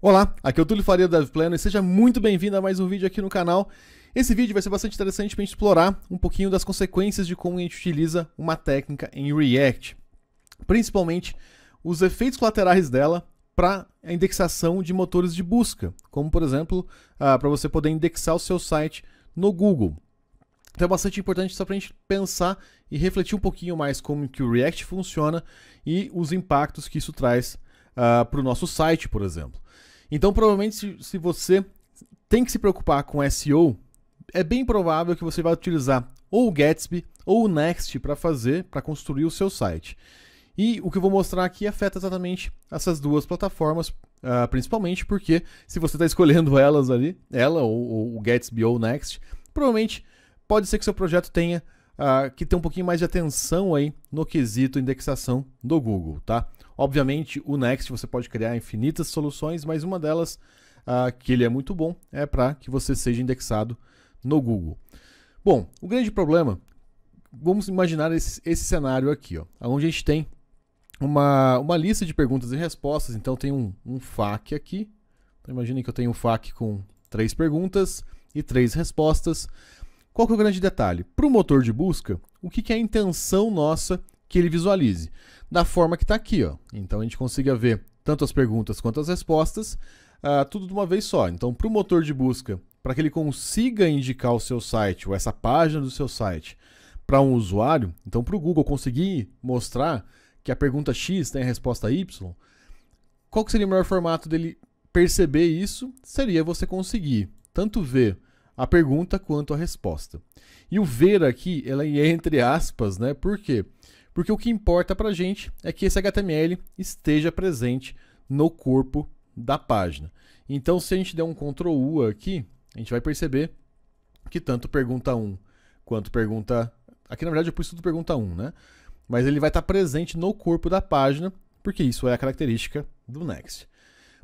Olá, aqui é o Túlio Faria do DevPlanner e seja muito bem-vindo a mais um vídeo aqui no canal. Esse vídeo vai ser bastante interessante para a gente explorar um pouquinho das consequências de como a gente utiliza uma técnica em React, principalmente os efeitos colaterais dela para a indexação de motores de busca, como por exemplo, ah, para você poder indexar o seu site no Google. Então é bastante importante só para a gente pensar e refletir um pouquinho mais como que o React funciona e os impactos que isso traz ah, para o nosso site, por exemplo. Então, provavelmente, se, se você tem que se preocupar com SEO, é bem provável que você vai utilizar ou o Gatsby ou o Next para fazer, para construir o seu site. E o que eu vou mostrar aqui afeta exatamente essas duas plataformas, uh, principalmente porque se você está escolhendo elas ali, ela ou, ou, o Gatsby ou o Next, provavelmente pode ser que seu projeto tenha uh, que ter um pouquinho mais de atenção aí no quesito indexação do Google, tá? Obviamente, o Next você pode criar infinitas soluções, mas uma delas, ah, que ele é muito bom, é para que você seja indexado no Google. Bom, o grande problema, vamos imaginar esse, esse cenário aqui, ó, onde a gente tem uma, uma lista de perguntas e respostas. Então, tem um, um FAQ aqui. Então, imagine que eu tenho um FAQ com três perguntas e três respostas. Qual que é o grande detalhe? Para o motor de busca, o que, que é a intenção nossa que ele visualize, da forma que está aqui. Ó. Então a gente consiga ver tanto as perguntas quanto as respostas, uh, tudo de uma vez só. Então, para o motor de busca, para que ele consiga indicar o seu site ou essa página do seu site para um usuário, então para o Google conseguir mostrar que a pergunta X tem a resposta Y, qual que seria o melhor formato dele perceber isso? Seria você conseguir tanto ver a pergunta quanto a resposta. E o ver aqui, ela é entre aspas, né? Por quê? Porque porque o que importa para a gente é que esse HTML esteja presente no corpo da página. Então, se a gente der um Ctrl U aqui, a gente vai perceber que tanto pergunta 1 quanto pergunta. Aqui, na verdade, eu pus tudo pergunta 1, né? Mas ele vai estar presente no corpo da página, porque isso é a característica do Next.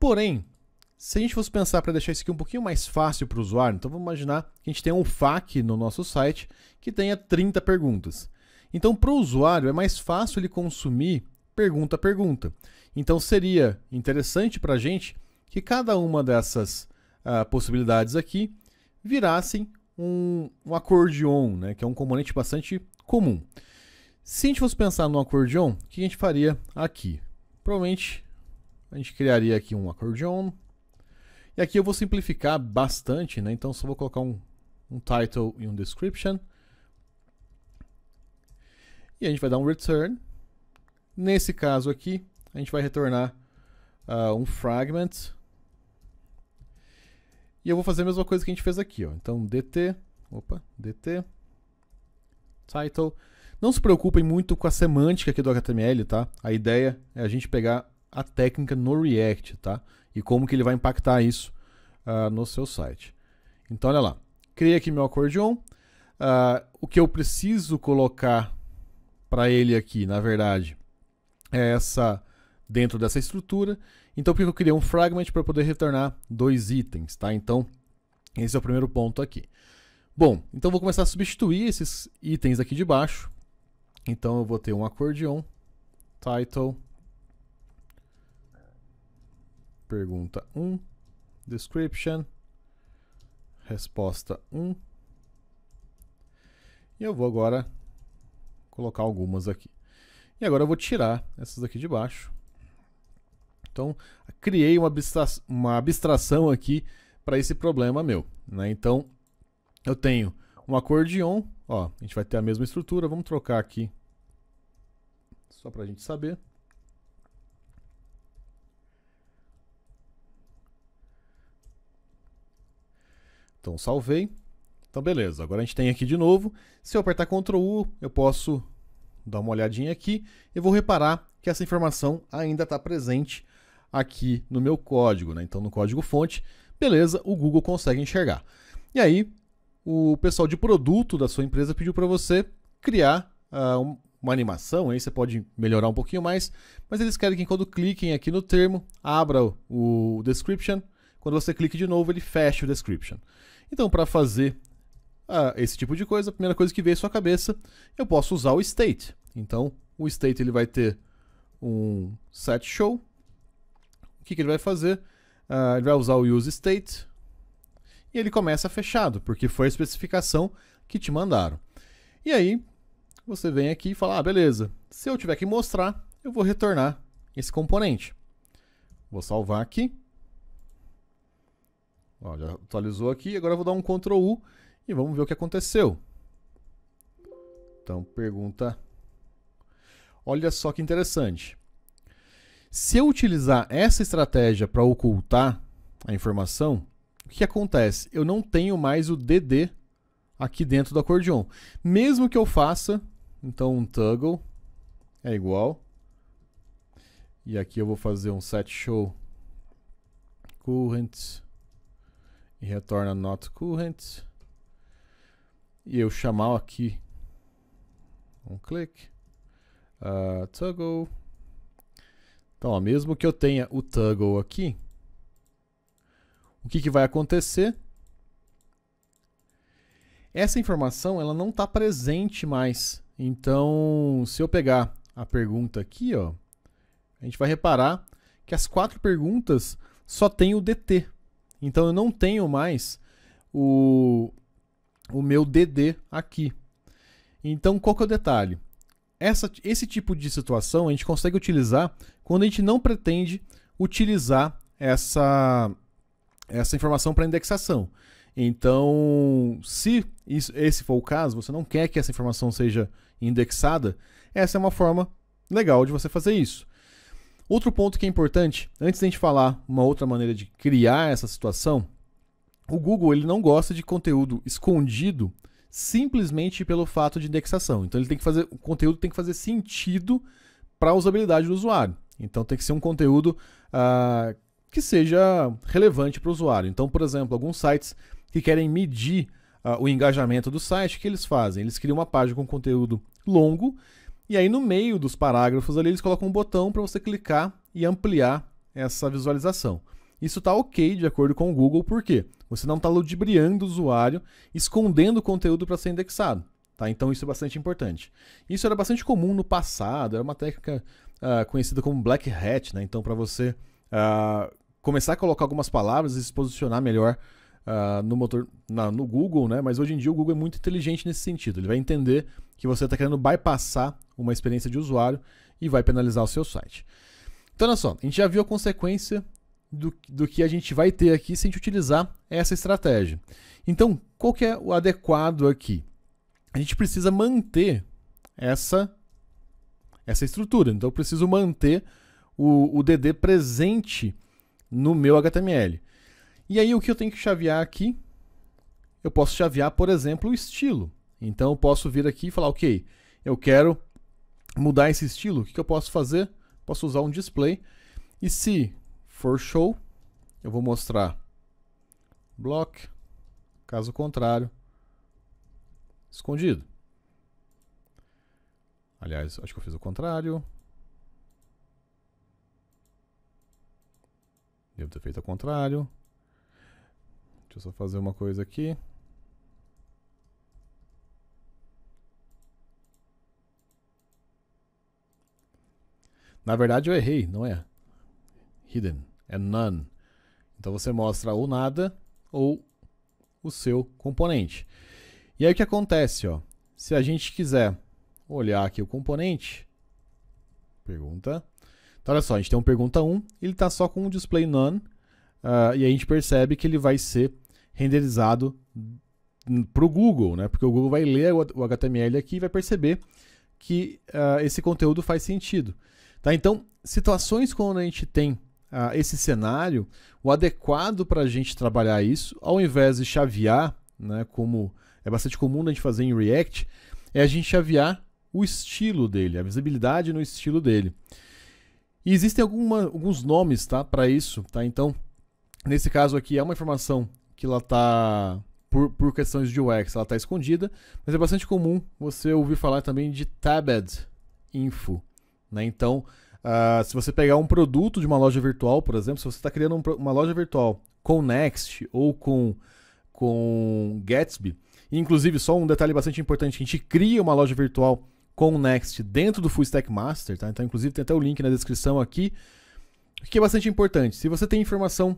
Porém, se a gente fosse pensar para deixar isso aqui um pouquinho mais fácil para o usuário, então vamos imaginar que a gente tem um FAQ no nosso site que tenha 30 perguntas. Então, para o usuário, é mais fácil ele consumir pergunta a pergunta. Então, seria interessante para a gente que cada uma dessas uh, possibilidades aqui virassem um, um acordeon, né, que é um componente bastante comum. Se a gente fosse pensar no acordeon, o que a gente faria aqui? Provavelmente a gente criaria aqui um acordeon. E aqui eu vou simplificar bastante, né? então só vou colocar um, um title e um description. E a gente vai dar um return. Nesse caso aqui, a gente vai retornar uh, um fragment. E eu vou fazer a mesma coisa que a gente fez aqui. Ó. Então, dt, opa, dt, title. Não se preocupem muito com a semântica aqui do HTML, tá? A ideia é a gente pegar a técnica no React, tá? E como que ele vai impactar isso uh, no seu site. Então, olha lá. Criei aqui meu acordeon. Uh, o que eu preciso colocar para ele aqui, na verdade, é essa dentro dessa estrutura. Então, por que eu criei um fragment para poder retornar dois itens, tá? Então, esse é o primeiro ponto aqui. Bom, então vou começar a substituir esses itens aqui de baixo. Então, eu vou ter um acordeon, title, pergunta 1, description, resposta 1. E eu vou agora colocar algumas aqui. E agora eu vou tirar essas aqui de baixo. Então, criei uma, abstra uma abstração aqui para esse problema meu. Né? Então, eu tenho um acordeon, ó, a gente vai ter a mesma estrutura, vamos trocar aqui só para a gente saber. Então, salvei. Então, beleza. Agora a gente tem aqui de novo. Se eu apertar Ctrl U, eu posso dar uma olhadinha aqui e vou reparar que essa informação ainda está presente aqui no meu código. Né? Então, no código fonte, beleza, o Google consegue enxergar. E aí, o pessoal de produto da sua empresa pediu para você criar uh, uma animação, aí você pode melhorar um pouquinho mais, mas eles querem que quando cliquem aqui no termo, abra o description, quando você clica de novo, ele fecha o description. Então, para fazer ah, esse tipo de coisa, a primeira coisa que veio à sua cabeça, eu posso usar o state. Então, o state ele vai ter um set show. O que, que ele vai fazer? Ah, ele vai usar o use state e ele começa fechado, porque foi a especificação que te mandaram. E aí, você vem aqui e fala: ah, beleza, se eu tiver que mostrar, eu vou retornar esse componente. Vou salvar aqui. Ó, já atualizou aqui. Agora eu vou dar um Ctrl U e vamos ver o que aconteceu. Então, pergunta. Olha só que interessante. Se eu utilizar essa estratégia para ocultar a informação, o que acontece? Eu não tenho mais o DD aqui dentro do acordeon. Mesmo que eu faça, então um toggle é igual. E aqui eu vou fazer um set show current e retorna not current e eu chamar aqui um clique uh, toggle então ó, mesmo que eu tenha o toggle aqui o que, que vai acontecer essa informação ela não está presente mais então se eu pegar a pergunta aqui ó a gente vai reparar que as quatro perguntas só tem o DT então eu não tenho mais o o meu DD aqui. Então, qual que é o detalhe? Essa, esse tipo de situação a gente consegue utilizar quando a gente não pretende utilizar essa, essa informação para indexação. Então, se isso, esse for o caso, você não quer que essa informação seja indexada, essa é uma forma legal de você fazer isso. Outro ponto que é importante, antes de a gente falar uma outra maneira de criar essa situação, o Google ele não gosta de conteúdo escondido simplesmente pelo fato de indexação. Então ele tem que fazer o conteúdo tem que fazer sentido para a usabilidade do usuário. Então tem que ser um conteúdo ah, que seja relevante para o usuário. Então, por exemplo, alguns sites que querem medir ah, o engajamento do site, o que eles fazem? Eles criam uma página com conteúdo longo e aí no meio dos parágrafos ali eles colocam um botão para você clicar e ampliar essa visualização. Isso está ok de acordo com o Google, por quê? Você não está ludibriando o usuário, escondendo o conteúdo para ser indexado. Tá? Então isso é bastante importante. Isso era bastante comum no passado, era uma técnica uh, conhecida como black hat, né? então para você uh, começar a colocar algumas palavras e se posicionar melhor uh, no motor, na, no Google, né? mas hoje em dia o Google é muito inteligente nesse sentido. Ele vai entender que você está querendo bypassar uma experiência de usuário e vai penalizar o seu site. Então, olha só, a gente já viu a consequência do, do que a gente vai ter aqui se a gente utilizar essa estratégia. Então, qual que é o adequado aqui? A gente precisa manter essa, essa estrutura. Então, eu preciso manter o, o DD presente no meu HTML. E aí, o que eu tenho que chavear aqui? Eu posso chavear, por exemplo, o estilo. Então, eu posso vir aqui e falar, ok, eu quero mudar esse estilo. O que, que eu posso fazer? Posso usar um display. E se for show, eu vou mostrar block, caso contrário, escondido. Aliás, acho que eu fiz o contrário. Devo ter feito ao contrário. Deixa eu só fazer uma coisa aqui. Na verdade eu errei, não é? Hidden é none. Então você mostra ou nada ou o seu componente. E aí o que acontece? Ó? Se a gente quiser olhar aqui o componente, pergunta. Então olha só, a gente tem um pergunta 1, ele está só com o um display none, uh, e a gente percebe que ele vai ser renderizado para o Google, né? porque o Google vai ler o HTML aqui e vai perceber que uh, esse conteúdo faz sentido. Tá? Então, situações quando a gente tem uh, esse cenário, o adequado para a gente trabalhar isso, ao invés de chavear, né, como é bastante comum a gente fazer em React, é a gente chavear o estilo dele, a visibilidade no estilo dele. E existem alguma, alguns nomes tá, para isso. Tá? Então, nesse caso aqui, é uma informação que ela está por, por, questões de UX, ela está escondida, mas é bastante comum você ouvir falar também de tabbed info. Né? Então, Uh, se você pegar um produto de uma loja virtual, por exemplo, se você está criando um, uma loja virtual com Next ou com, com Gatsby, inclusive só um detalhe bastante importante, a gente cria uma loja virtual com Next dentro do Full Stack Master, tá? Então, inclusive, tem até o link na descrição aqui, o que é bastante importante. Se você tem informação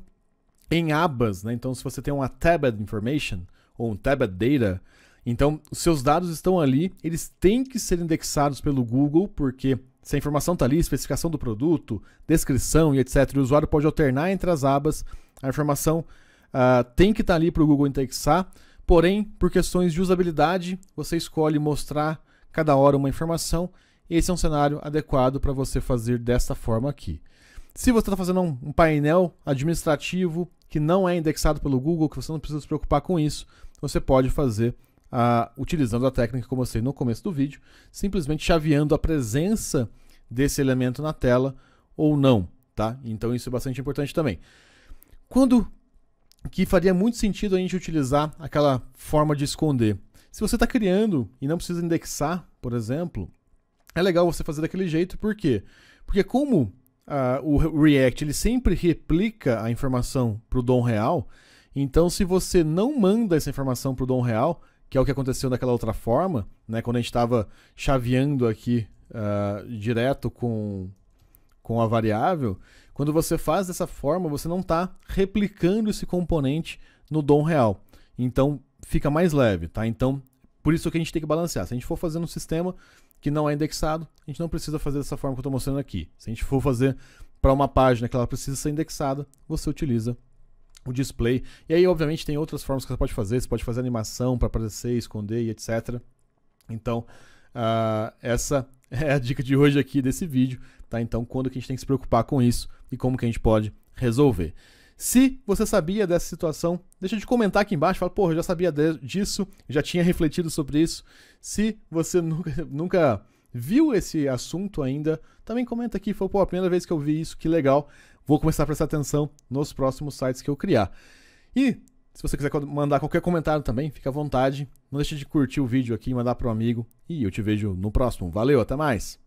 em abas, né? Então, se você tem uma tabbed information ou um tabbed data, então os seus dados estão ali, eles têm que ser indexados pelo Google, porque se a informação está ali, especificação do produto, descrição e etc., o usuário pode alternar entre as abas. A informação uh, tem que estar tá ali para o Google indexar, porém, por questões de usabilidade, você escolhe mostrar cada hora uma informação. Esse é um cenário adequado para você fazer desta forma aqui. Se você está fazendo um, um painel administrativo que não é indexado pelo Google, que você não precisa se preocupar com isso, você pode fazer utilizando a técnica que eu mostrei no começo do vídeo, simplesmente chaveando a presença desse elemento na tela ou não. Tá? Então isso é bastante importante também. Quando que faria muito sentido a gente utilizar aquela forma de esconder? Se você está criando e não precisa indexar, por exemplo, é legal você fazer daquele jeito, por quê? Porque como uh, o React ele sempre replica a informação para o DOM real, então se você não manda essa informação para o DOM real, que é o que aconteceu daquela outra forma, né? Quando a gente estava chaveando aqui uh, direto com, com a variável, quando você faz dessa forma, você não está replicando esse componente no dom real. Então fica mais leve, tá? Então, por isso que a gente tem que balancear. Se a gente for fazer um sistema que não é indexado, a gente não precisa fazer dessa forma que eu estou mostrando aqui. Se a gente for fazer para uma página que ela precisa ser indexada, você utiliza o display. E aí, obviamente, tem outras formas que você pode fazer. Você pode fazer animação para aparecer, esconder e etc. Então, uh, essa é a dica de hoje aqui desse vídeo, tá? Então, quando que a gente tem que se preocupar com isso e como que a gente pode resolver. Se você sabia dessa situação, deixa de comentar aqui embaixo, fala, porra, eu já sabia disso, já tinha refletido sobre isso. Se você nunca, nunca viu esse assunto ainda, também comenta aqui, foi, pô, a primeira vez que eu vi isso, que legal. Vou começar a prestar atenção nos próximos sites que eu criar. E se você quiser mandar qualquer comentário também, fica à vontade. Não deixe de curtir o vídeo aqui, mandar para um amigo e eu te vejo no próximo. Valeu, até mais!